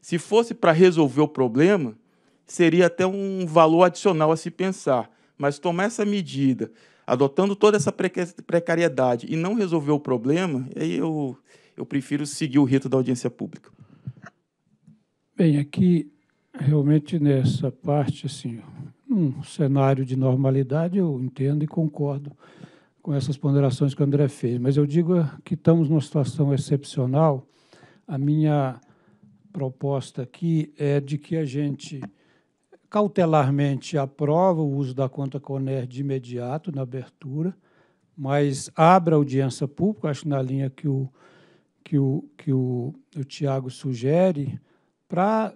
Se fosse para resolver o problema, seria até um valor adicional a se pensar. Mas tomar essa medida, adotando toda essa precariedade e não resolver o problema, aí eu eu prefiro seguir o rito da audiência pública. Bem, aqui, realmente, nessa parte, assim, um cenário de normalidade, eu entendo e concordo com essas ponderações que o André fez, mas eu digo que estamos numa situação excepcional. A minha proposta aqui é de que a gente cautelarmente aprova o uso da conta Coner de imediato na abertura, mas abra audiência pública, acho na linha que o que o, que o, o Tiago sugere para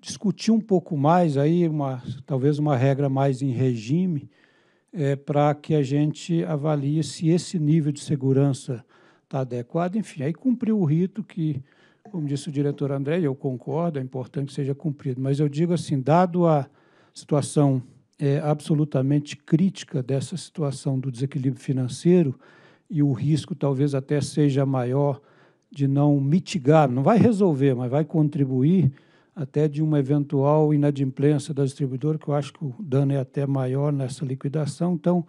discutir um pouco mais aí uma talvez uma regra mais em regime é, para que a gente avalie se esse nível de segurança está adequado enfim aí cumpriu o rito que como disse o diretor André eu concordo é importante que seja cumprido mas eu digo assim dado a situação é, absolutamente crítica dessa situação do desequilíbrio financeiro e o risco talvez até seja maior de não mitigar, não vai resolver, mas vai contribuir até de uma eventual inadimplência da distribuidora, que eu acho que o dano é até maior nessa liquidação. Então,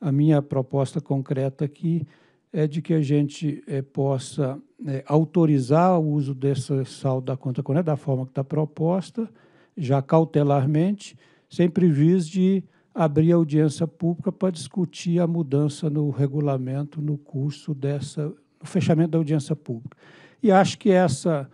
a minha proposta concreta aqui é de que a gente é, possa é, autorizar o uso desse saldo da conta corrente da forma que está proposta, já cautelarmente, sem prejuízo de abrir audiência pública para discutir a mudança no regulamento no curso dessa no fechamento da audiência pública. E acho que essa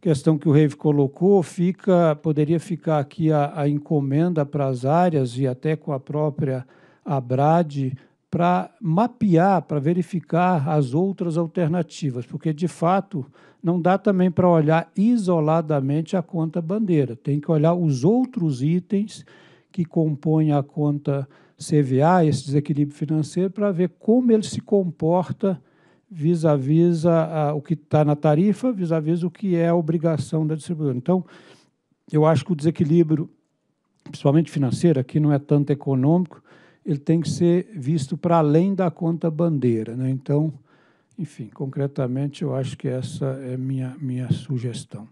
questão que o Reive colocou fica poderia ficar aqui a, a encomenda para as áreas e até com a própria Abrad para mapear, para verificar as outras alternativas, porque de fato não dá também para olhar isoladamente a conta bandeira, tem que olhar os outros itens que compõem a conta CVA, esse desequilíbrio financeiro, para ver como ele se comporta vis-à-vis -vis o que está na tarifa, vis-à-vis -vis o que é a obrigação da distribuidora. Então, eu acho que o desequilíbrio, principalmente financeiro, aqui não é tanto econômico, ele tem que ser visto para além da conta bandeira. Né? Então, enfim, concretamente, eu acho que essa é minha minha sugestão.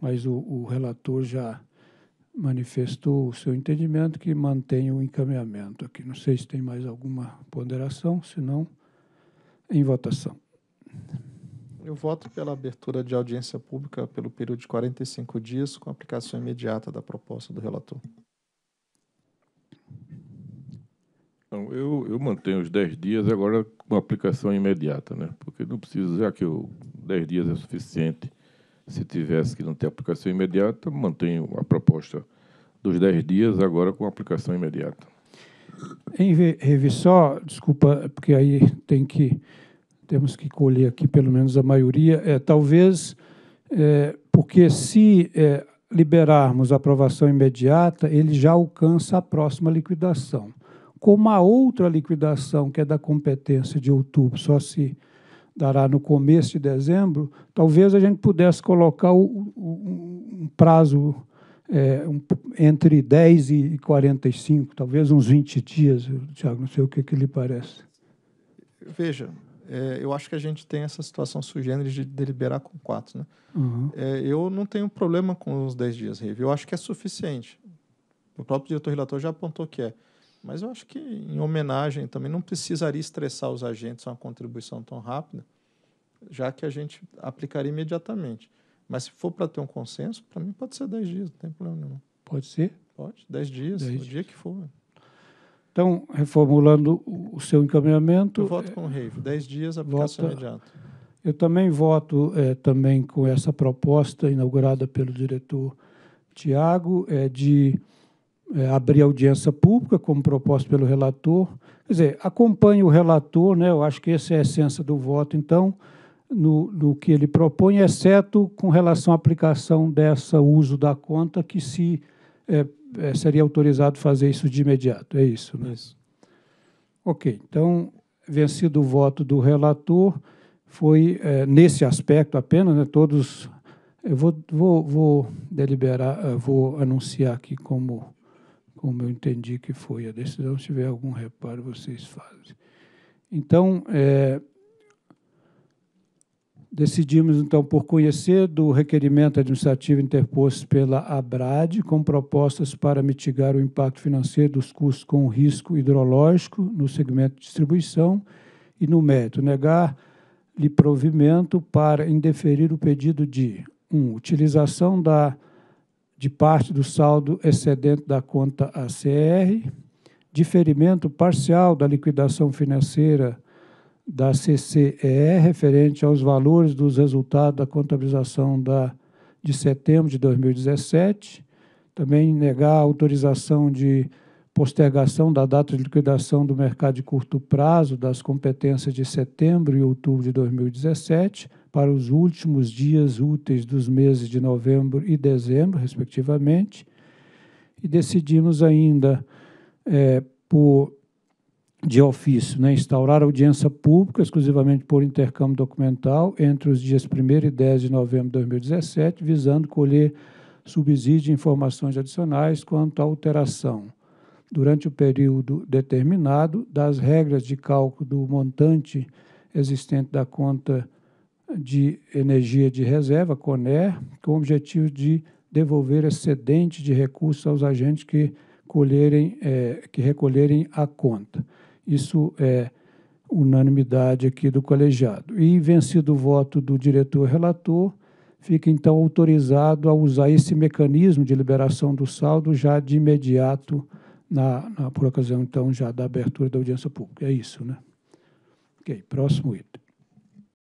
Mas o, o relator já manifestou o seu entendimento que mantém o encaminhamento aqui. Não sei se tem mais alguma ponderação, se não em votação. Eu voto pela abertura de audiência pública pelo período de 45 dias, com aplicação imediata da proposta do relator. Então eu, eu mantenho os 10 dias agora com aplicação imediata, né? Porque não precisa, já que 10 dias é suficiente. Se tivesse que não ter aplicação imediata, mantenho a proposta dos 10 dias agora com aplicação imediata. Em Revisó, desculpa, porque aí tem que temos que colher aqui pelo menos a maioria, é talvez é, porque se é, liberarmos a aprovação imediata, ele já alcança a próxima liquidação. Como a outra liquidação, que é da competência de outubro, só se dará no começo de dezembro, talvez a gente pudesse colocar o, o, um prazo é, um, entre 10 e 45, talvez uns 20 dias, Tiago, não sei o que, que lhe parece. Veja, é, eu acho que a gente tem essa situação sugênere de deliberar com quatro. Né? Uhum. É, eu não tenho problema com os 10 dias, Rive. Eu acho que é suficiente. O próprio diretor relator já apontou que é. Mas eu acho que, em homenagem também, não precisaria estressar os agentes uma contribuição tão rápida, já que a gente aplicaria imediatamente. Mas se for para ter um consenso, para mim pode ser 10 dias, não tem problema nenhum. Pode ser? Pode, 10 dias, dez o dias. dia que for. Então, reformulando o seu encaminhamento. Eu voto com o Reivo, 10 dias, aplicação vota, imediata. Eu também voto é, também com essa proposta inaugurada pelo diretor Tiago, é, de é, abrir audiência pública, como proposta pelo relator. Quer dizer, acompanhe o relator, né? eu acho que essa é a essência do voto, então no, no que ele propõe, exceto com relação à aplicação dessa uso da conta, que se é, é, seria autorizado fazer isso de imediato. É isso, né? Isso. Ok, então, vencido o voto do relator, foi é, nesse aspecto apenas, né, todos. Eu vou, vou, vou deliberar, é, vou anunciar aqui como, como eu entendi que foi a decisão. Se tiver algum reparo, vocês fazem. Então, é, Decidimos, então, por conhecer do requerimento administrativo interposto pela ABRAD, com propostas para mitigar o impacto financeiro dos custos com risco hidrológico no segmento de distribuição e no mérito. Negar-lhe provimento para indeferir o pedido de 1. Um, utilização da, de parte do saldo excedente da conta ACR, diferimento parcial da liquidação financeira da CCEE referente aos valores dos resultados da contabilização da, de setembro de 2017, também negar a autorização de postergação da data de liquidação do mercado de curto prazo das competências de setembro e outubro de 2017 para os últimos dias úteis dos meses de novembro e dezembro, respectivamente. E decidimos ainda, é, por de ofício, né, instaurar audiência pública exclusivamente por intercâmbio documental entre os dias 1 e 10 de novembro de 2017, visando colher subsídio e informações adicionais quanto à alteração, durante o período determinado, das regras de cálculo do montante existente da conta de energia de reserva, CONER, com o objetivo de devolver excedente de recursos aos agentes que, colherem, é, que recolherem a conta. Isso é unanimidade aqui do colegiado. E vencido o voto do diretor relator, fica então autorizado a usar esse mecanismo de liberação do saldo já de imediato, na, na por ocasião então já da abertura da audiência pública. É isso, né? Ok, próximo item.